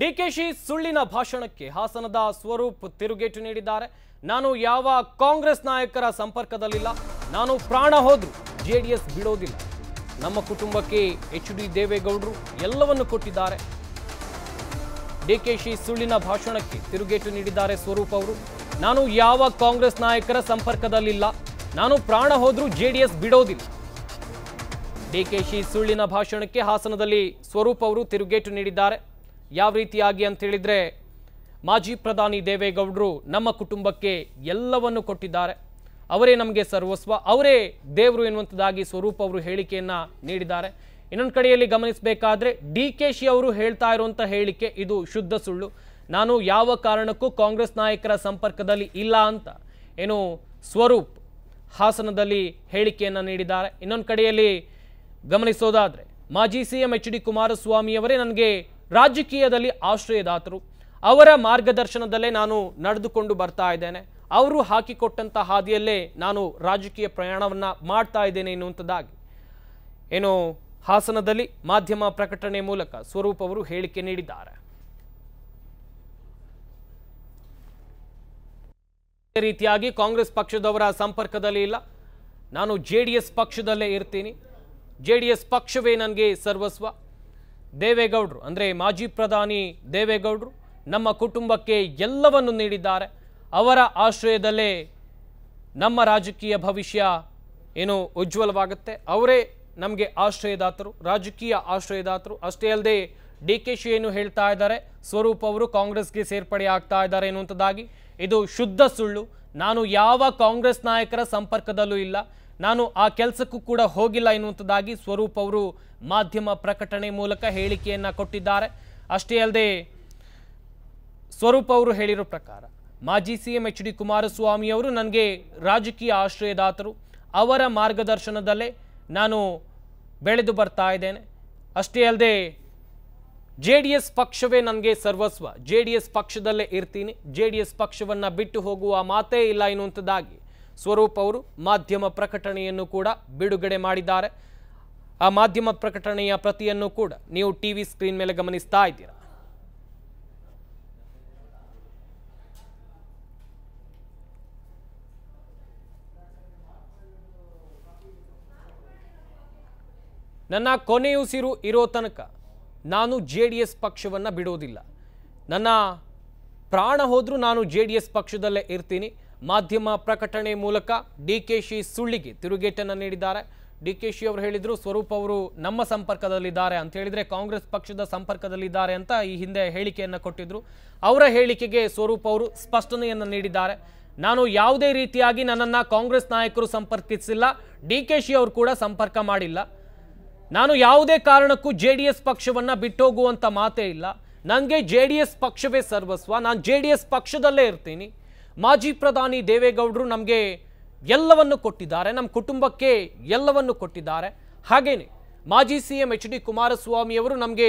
ಡಿಕೆಶಿ ಸುಳ್ಳಿನ ಭಾಷಣಕ್ಕೆ ಹಾಸನದ ಸ್ವರೂಪ್ ತಿರುಗೇಟು ನೀಡಿದ್ದಾರೆ ನಾನು ಯಾವ ಕಾಂಗ್ರೆಸ್ ನಾಯಕರ ಸಂಪರ್ಕದಲ್ಲಿಲ್ಲ ನಾನು ಪ್ರಾಣ ಹೋದ್ರು ಜೆಡಿಎಸ್ ಬಿಡೋದಿಲ್ಲ ನಮ್ಮ ಕುಟುಂಬಕ್ಕೆ ಎಚ್ ಡಿ ದೇವೇಗೌಡರು ಎಲ್ಲವನ್ನು ಕೊಟ್ಟಿದ್ದಾರೆ ಡಿಕೆಶಿ ಸುಳ್ಳಿನ ಭಾಷಣಕ್ಕೆ ತಿರುಗೇಟು ನೀಡಿದ್ದಾರೆ ಸ್ವರೂಪ್ ಅವರು ನಾನು ಯಾವ ಕಾಂಗ್ರೆಸ್ ನಾಯಕರ ಸಂಪರ್ಕದಲ್ಲಿಲ್ಲ ನಾನು ಪ್ರಾಣ ಹೋದ್ರೂ ಜೆಡಿಎಸ್ ಬಿಡೋದಿಲ್ಲ ಡಿಕೆಶಿ ಸುಳ್ಳಿನ ಭಾಷಣಕ್ಕೆ ಹಾಸನದಲ್ಲಿ ಸ್ವರೂಪ್ ಅವರು ತಿರುಗೇಟು ನೀಡಿದ್ದಾರೆ ಯಾವ ರೀತಿಯಾಗಿ ಅಂತ ಮಾಜಿ ಪ್ರಧಾನಿ ದೇವೇಗೌಡರು ನಮ್ಮ ಕುಟುಂಬಕ್ಕೆ ಎಲ್ಲವನ್ನು ಕೊಟ್ಟಿದ್ದಾರೆ ಅವರೇ ನಮಗೆ ಸರ್ವಸ್ವ ಅವರೇ ದೇವರು ಎನ್ನುವಂಥದ್ದಾಗಿ ಸ್ವರೂಪ್ ಅವರು ಹೇಳಿಕೆಯನ್ನು ನೀಡಿದ್ದಾರೆ ಇನ್ನೊಂದು ಕಡೆಯಲ್ಲಿ ಗಮನಿಸಬೇಕಾದ್ರೆ ಡಿ ಕೆ ಶಿ ಅವರು ಹೇಳ್ತಾ ಇರುವಂಥ ಹೇಳಿಕೆ ಇದು ಶುದ್ಧ ಸುಳ್ಳು ನಾನು ಯಾವ ಕಾರಣಕ್ಕೂ ಕಾಂಗ್ರೆಸ್ ನಾಯಕರ ಸಂಪರ್ಕದಲ್ಲಿ ಇಲ್ಲ ಅಂತ ಏನು ಸ್ವರೂಪ್ ಹಾಸನದಲ್ಲಿ ಹೇಳಿಕೆಯನ್ನು ನೀಡಿದ್ದಾರೆ ಇನ್ನೊಂದು ಕಡೆಯಲ್ಲಿ ಗಮನಿಸೋದಾದರೆ ಮಾಜಿ ಸಿ ಎಂ ಎಚ್ ಡಿ ಕುಮಾರಸ್ವಾಮಿಯವರೇ ನನಗೆ ರಾಜಕೀಯದಲ್ಲಿ ಆಶ್ರಯದಾತರು ಅವರ ಮಾರ್ಗದರ್ಶನದಲ್ಲೇ ನಾನು ನಡೆದುಕೊಂಡು ಬರ್ತಾ ಇದ್ದೇನೆ ಅವರು ಹಾಕಿಕೊಟ್ಟಂಥ ಹಾದಿಯಲ್ಲೇ ನಾನು ರಾಜಕೀಯ ಪ್ರಯಾಣವನ್ನು ಮಾಡ್ತಾ ಇದ್ದೇನೆ ಎನ್ನುವಂಥದ್ದಾಗಿ ಏನು ಹಾಸನದಲ್ಲಿ ಮಾಧ್ಯಮ ಪ್ರಕಟಣೆ ಮೂಲಕ ಸ್ವರೂಪ್ ಅವರು ಹೇಳಿಕೆ ನೀಡಿದ್ದಾರೆ ರೀತಿಯಾಗಿ ಕಾಂಗ್ರೆಸ್ ಪಕ್ಷದವರ ಸಂಪರ್ಕದಲ್ಲಿ ಇಲ್ಲ ನಾನು ಜೆ ಡಿ ಎಸ್ ಪಕ್ಷದಲ್ಲೇ ಇರ್ತೀನಿ ಜೆ ಡಿ ಎಸ್ ಪಕ್ಷವೇ ನನಗೆ ಸರ್ವಸ್ವ ದೇವೇಗೌಡರು ಅಂದರೆ ಮಾಜಿ ಪ್ರಧಾನಿ ದೇವೇಗೌಡರು ನಮ್ಮ ಕುಟುಂಬಕ್ಕೆ ಎಲ್ಲವನ್ನು ನೀಡಿದ್ದಾರೆ ಅವರ ಆಶ್ರಯದಲ್ಲೇ ನಮ್ಮ ರಾಜಕೀಯ ಭವಿಷ್ಯ ಏನು ಉಜ್ವಲವಾಗುತ್ತೆ ಅವರೇ ನಮಗೆ ಆಶ್ರಯದಾತರು ರಾಜಕೀಯ ಆಶ್ರಯದಾತರು ಅಷ್ಟೇ ಅಲ್ಲದೆ ಡಿ ಕೆ ಶಿ ಏನು ಹೇಳ್ತಾ ಇದ್ದಾರೆ ಸ್ವರೂಪ್ ಅವರು ಕಾಂಗ್ರೆಸ್ಗೆ ಸೇರ್ಪಡೆ ಆಗ್ತಾ ಇದ್ದಾರೆ ಎನ್ನುವಂಥದ್ದಾಗಿ ಇದು ಶುದ್ಧ ಸುಳ್ಳು ನಾನು ಯಾವ ಕಾಂಗ್ರೆಸ್ ನಾಯಕರ ಸಂಪರ್ಕದಲ್ಲೂ ಇಲ್ಲ ನಾನು ಆ ಕೆಲಸಕ್ಕೂ ಕೂಡ ಹೋಗಿಲ್ಲ ಎನ್ನುವಂಥದ್ದಾಗಿ ಸ್ವರೂಪ್ ಅವರು ಮಾಧ್ಯಮ ಪ್ರಕಟಣೆ ಮೂಲಕ ಹೇಳಿಕೆಯನ್ನು ಕೊಟ್ಟಿದ್ದಾರೆ ಅಷ್ಟೇ ಅಲ್ಲದೆ ಸ್ವರೂಪ್ ಅವರು ಹೇಳಿರೋ ಪ್ರಕಾರ ಮಾಜಿ ಸಿ ಎಂ ಎಚ್ ಡಿ ಕುಮಾರಸ್ವಾಮಿಯವರು ಅವರು ನನಗೆ ರಾಜಕೀಯ ಆಶ್ರಯದಾತರು ಅವರ ಮಾರ್ಗದರ್ಶನದಲ್ಲೇ ನಾನು ಬೆಳೆದು ಬರ್ತಾ ಇದ್ದೇನೆ ಅಷ್ಟೇ ಅಲ್ಲದೆ ಜೆ ಡಿ ಎಸ್ ಪಕ್ಷವೇ ನನಗೆ ಸರ್ವಸ್ವ ಜೆ ಡಿ ಎಸ್ ಪಕ್ಷದಲ್ಲೇ ಇರ್ತೀನಿ ಜೆ ಡಿ ಎಸ್ ಪಕ್ಷವನ್ನು ಬಿಟ್ಟು ಹೋಗುವ ಮಾತೇ ಇಲ್ಲ ಎನ್ನುವಂಥದ್ದಾಗಿ ಸ್ವರೂಪ್ ಅವರು ಮಾಧ್ಯಮ ಪ್ರಕಟಣೆಯನ್ನು ಕೂಡ ಬಿಡುಗಡೆ ಮಾಡಿದ್ದಾರೆ ಆ ಮಾಧ್ಯಮ ಪ್ರಕಟಣೆಯ ಪ್ರತಿಯನ್ನು ಕೂಡ ನೀವು ಟಿವಿ ಸ್ಕ್ರೀನ್ ಮೇಲೆ ಗಮನಿಸ್ತಾ ಇದ್ದೀರಾ ನನ್ನ ಕೊನೆಯುಸಿರು ಇರೋ ತನಕ ನಾನು ಜೆ ಡಿ ಎಸ್ ಪಕ್ಷವನ್ನು ಬಿಡೋದಿಲ್ಲ ನನ್ನ ಪ್ರಾಣ ಹೋದರೂ ನಾನು ಜೆ ಡಿ ಎಸ್ ಪಕ್ಷದಲ್ಲೇ ಇರ್ತೀನಿ ಮಾಧ್ಯಮ ಪ್ರಕಟಣೆ ಮೂಲಕ ಡಿ ಕೆ ಶಿ ಸುಳ್ಳಿಗೆ ತಿರುಗೇಟನ್ನು ನೀಡಿದ್ದಾರೆ ಡಿ ಕೆ ಶಿ ಅವರು ಹೇಳಿದರು ಸ್ವರೂಪ್ ಅವರು ನಮ್ಮ ಸಂಪರ್ಕದಲ್ಲಿದ್ದಾರೆ ಅಂತ ಹೇಳಿದರೆ ಕಾಂಗ್ರೆಸ್ ಪಕ್ಷದ ಸಂಪರ್ಕದಲ್ಲಿದ್ದಾರೆ ಅಂತ ಈ ಹಿಂದೆ ಹೇಳಿಕೆಯನ್ನು ಕೊಟ್ಟಿದ್ದರು ಅವರ ಹೇಳಿಕೆಗೆ ಸ್ವರೂಪ್ ಅವರು ಸ್ಪಷ್ಟನೆಯನ್ನು ನೀಡಿದ್ದಾರೆ ನಾನು ಯಾವುದೇ ರೀತಿಯಾಗಿ ನನ್ನನ್ನು ಕಾಂಗ್ರೆಸ್ ನಾಯಕರು ಸಂಪರ್ಕಿಸಿಲ್ಲ ಡಿ ಕೆ ಶಿ ಅವರು ಕೂಡ ಸಂಪರ್ಕ ಮಾಡಿಲ್ಲ ನಾನು ಯಾವುದೇ ಕಾರಣಕ್ಕೂ ಜೆ ಡಿ ಎಸ್ ಪಕ್ಷವನ್ನು ಬಿಟ್ಟೋಗುವಂಥ ಮಾತೇ ಇಲ್ಲ ನನಗೆ ಜೆ ಡಿ ಎಸ್ ಪಕ್ಷವೇ ಸರ್ವಸ್ವ ನಾನು ಜೆ ಡಿ ಎಸ್ ಪಕ್ಷದಲ್ಲೇ ಇರ್ತೀನಿ ಮಾಜಿ ಪ್ರಧಾನಿ ದೇವೇಗೌಡರು ನಮಗೆ ಎಲ್ಲವನ್ನು ಕೊಟ್ಟಿದ್ದಾರೆ ನಮ್ಮ ಕುಟುಂಬಕ್ಕೆ ಎಲ್ಲವನ್ನು ಕೊಟ್ಟಿದ್ದಾರೆ ಹಾಗೇನೆ ಮಾಜಿ ಸಿ ಎಂ ಎಚ್ ಡಿ ಕುಮಾರಸ್ವಾಮಿಯವರು ನಮಗೆ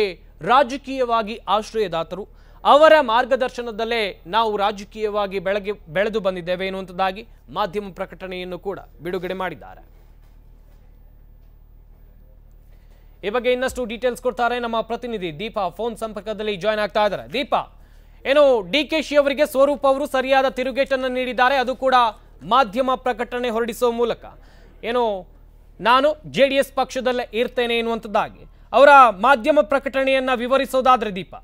ರಾಜಕೀಯವಾಗಿ ಆಶ್ರಯದಾತರು ಅವರ ಮಾರ್ಗದರ್ಶನದಲ್ಲೇ ನಾವು ರಾಜಕೀಯವಾಗಿ ಬೆಳಗ್ಗೆ ಬೆಳೆದು ಬಂದಿದ್ದೇವೆ ಎನ್ನುವಂಥದ್ದಾಗಿ ಮಾಧ್ಯಮ ಪ್ರಕಟಣೆಯನ್ನು ಕೂಡ ಬಿಡುಗಡೆ ಮಾಡಿದ್ದಾರೆ ಈ ಬಗ್ಗೆ ಇನ್ನಷ್ಟು ಡೀಟೇಲ್ಸ್ ಕೊಡ್ತಾರೆ ನಮ್ಮ ಪ್ರತಿನಿಧಿ ದೀಪಾ ಫೋನ್ ಸಂಪರ್ಕದಲ್ಲಿ ಜಾಯ್ನ್ ಆಗ್ತಾ ಇದ್ದಾರೆ ದೀಪಾ ಏನು ಡಿ ಕೆ ಶಿ ಅವರಿಗೆ ಸ್ವರೂಪ್ ಅವರು ಸರಿಯಾದ ತಿರುಗೇಟನ್ನು ನೀಡಿದ್ದಾರೆ ಅದು ಕೂಡ ಮಾಧ್ಯಮ ಪ್ರಕಟಣೆ ಹೊರಡಿಸುವ ಮೂಲಕ ಏನು ನಾನು ಜೆ ಡಿ ಎಸ್ ಪಕ್ಷದಲ್ಲೇ ಇರ್ತೇನೆ ಎನ್ನುವಂಥದ್ದಾಗಿ ಅವರ ಮಾಧ್ಯಮ ಪ್ರಕಟಣೆಯನ್ನ ವಿವರಿಸೋದಾದ್ರೆ ದೀಪ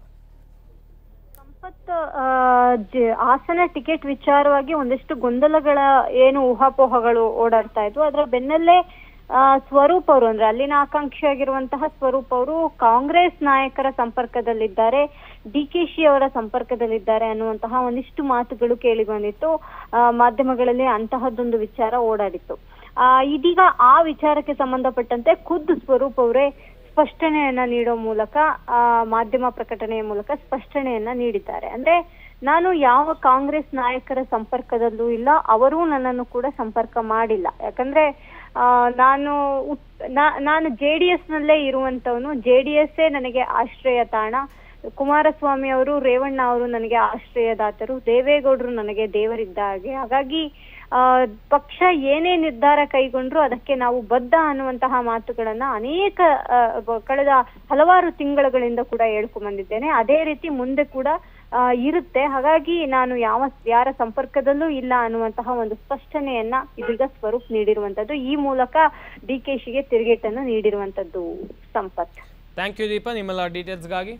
ಆಸನ ಟಿಕೆಟ್ ವಿಚಾರವಾಗಿ ಒಂದಷ್ಟು ಗೊಂದಲಗಳ ಏನು ಊಹಾಪೋಹಗಳು ಓಡಾಡ್ತಾ ಇದ್ವು ಅದರ ಬೆನ್ನಲ್ಲೇ ಸ್ವರೂಪ್ ಅವರು ಅಂದ್ರೆ ಅಲ್ಲಿನ ಆಕಾಂಕ್ಷಿಯಾಗಿರುವಂತಹ ಸ್ವರೂಪ್ ಅವರು ಕಾಂಗ್ರೆಸ್ ನಾಯಕರ ಸಂಪರ್ಕದಲ್ಲಿದ್ದಾರೆ ಡಿ ಕೆ ಶಿ ಅವರ ಸಂಪರ್ಕದಲ್ಲಿದ್ದಾರೆ ಅನ್ನುವಂತಹ ಒಂದಿಷ್ಟು ಮಾತುಗಳು ಕೇಳಿ ಬಂದಿತ್ತು ಮಾಧ್ಯಮಗಳಲ್ಲಿ ಅಂತಹದ್ದೊಂದು ವಿಚಾರ ಓಡಾಡಿತ್ತು ಆ ಇದೀಗ ಆ ವಿಚಾರಕ್ಕೆ ಸಂಬಂಧಪಟ್ಟಂತೆ ಖುದ್ ಸ್ವರೂಪ್ ಅವರೇ ಸ್ಪಷ್ಟನೆಯನ್ನ ನೀಡೋ ಮೂಲಕ ಆ ಮಾಧ್ಯಮ ಪ್ರಕಟಣೆಯ ಮೂಲಕ ಸ್ಪಷ್ಟನೆಯನ್ನ ನೀಡಿದ್ದಾರೆ ಅಂದ್ರೆ ನಾನು ಯಾವ ಕಾಂಗ್ರೆಸ್ ನಾಯಕರ ಸಂಪರ್ಕದಲ್ಲೂ ಇಲ್ಲ ಅವರು ನನ್ನನ್ನು ಕೂಡ ಸಂಪರ್ಕ ಮಾಡಿಲ್ಲ ಯಾಕಂದ್ರೆ ನಾನು ನಾನು ಜೆ ಡಿ ನಲ್ಲೇ ಇರುವಂತವನು ಜೆ ಡಿ ಎಸ್ ನನಗೆ ಆಶ್ರಯ ತಾಣ ಕುಮಾರಸ್ವಾಮಿ ಅವರು ರೇವಣ್ಣ ಅವರು ನನಗೆ ಆಶ್ರಯದಾತರು ದೇವೇಗೌಡರು ನನಗೆ ದೇವರಿದ್ದ ಹಾಗೆ ಹಾಗಾಗಿ ಪಕ್ಷ ಏನೇ ನಿರ್ಧಾರ ಕೈಗೊಂಡ್ರು ಅದಕ್ಕೆ ನಾವು ಬದ್ಧ ಅನ್ನುವಂತಹ ಮಾತುಗಳನ್ನ ಅನೇಕ ಕಳೆದ ಹಲವಾರು ತಿಂಗಳುಗಳಿಂದ ಕೂಡ ಹೇಳ್ಕೊಂಡ್ ಬಂದಿದ್ದೇನೆ ಅದೇ ರೀತಿ ಮುಂದೆ ಕೂಡ ಇರುತ್ತೆ ಹಾಗಾಗಿ ನಾನು ಯಾವ ಯಾರ ಸಂಪರ್ಕದಲ್ಲೂ ಇಲ್ಲ ಅನ್ನುವಂತಹ ಒಂದು ಸ್ಪಷ್ಟನೆಯನ್ನ ಇದೀಗ ಸ್ವರೂಪ್ ನೀಡಿರುವಂತದ್ದು ಈ ಮೂಲಕ ಡಿ ಕೆ ತಿರುಗೇಟನ್ನು ನೀಡಿರುವಂತದ್ದು ಸಂಪತ್ ಥ್ಯಾಂಕ್ ಯು ದೀಪಾ ನಿಮ್ಮೆಲ್ಲ ಡೀಟೇಲ್ಸ್ಗಾಗಿ